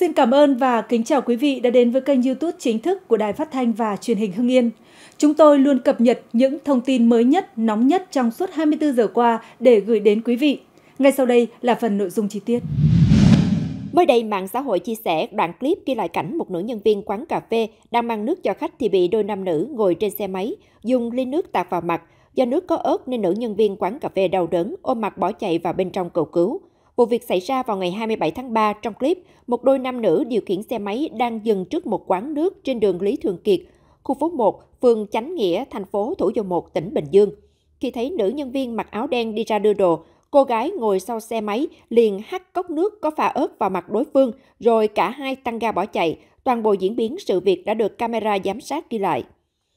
Xin cảm ơn và kính chào quý vị đã đến với kênh YouTube chính thức của Đài Phát thanh và Truyền hình Hưng Yên. Chúng tôi luôn cập nhật những thông tin mới nhất, nóng nhất trong suốt 24 giờ qua để gửi đến quý vị. Ngay sau đây là phần nội dung chi tiết. Mới đây, mạng xã hội chia sẻ đoạn clip ghi lại cảnh một nữ nhân viên quán cà phê đang mang nước cho khách thì bị đôi nam nữ ngồi trên xe máy dùng ly nước tạt vào mặt. Do nước có ớt nên nữ nhân viên quán cà phê đau đớn, ôm mặt bỏ chạy vào bên trong cầu cứu. Vụ việc xảy ra vào ngày 27 tháng 3 trong clip, một đôi nam nữ điều khiển xe máy đang dừng trước một quán nước trên đường Lý Thường Kiệt, khu phố 1, phường Chánh Nghĩa, thành phố Thủ Dầu Một, tỉnh Bình Dương. Khi thấy nữ nhân viên mặc áo đen đi ra đưa đồ, cô gái ngồi sau xe máy liền hắt cốc nước có pha ớt vào mặt đối phương, rồi cả hai tăng ga bỏ chạy. Toàn bộ diễn biến sự việc đã được camera giám sát ghi lại.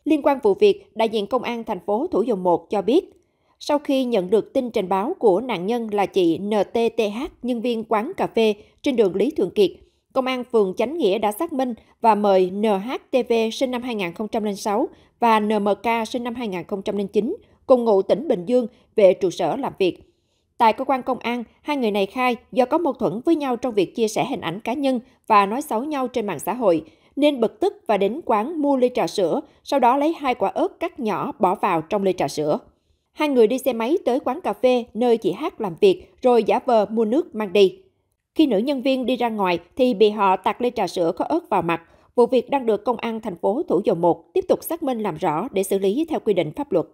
Liên quan vụ việc, đại diện công an thành phố Thủ Dầu Một cho biết, sau khi nhận được tin trình báo của nạn nhân là chị NTTH, nhân viên quán cà phê trên đường Lý Thường Kiệt, Công an phường Chánh Nghĩa đã xác minh và mời NHTV sinh năm 2006 và NMK sinh năm 2009 cùng ngụ tỉnh Bình Dương về trụ sở làm việc. Tại cơ quan công an, hai người này khai do có mâu thuẫn với nhau trong việc chia sẻ hình ảnh cá nhân và nói xấu nhau trên mạng xã hội, nên bực tức và đến quán mua ly trà sữa, sau đó lấy hai quả ớt cắt nhỏ bỏ vào trong ly trà sữa. Hai người đi xe máy tới quán cà phê nơi chị Hát làm việc rồi giả vờ mua nước mang đi. Khi nữ nhân viên đi ra ngoài thì bị họ tạt ly trà sữa có ớt vào mặt. Vụ việc đang được công an thành phố Thủ Dầu Một tiếp tục xác minh làm rõ để xử lý theo quy định pháp luật.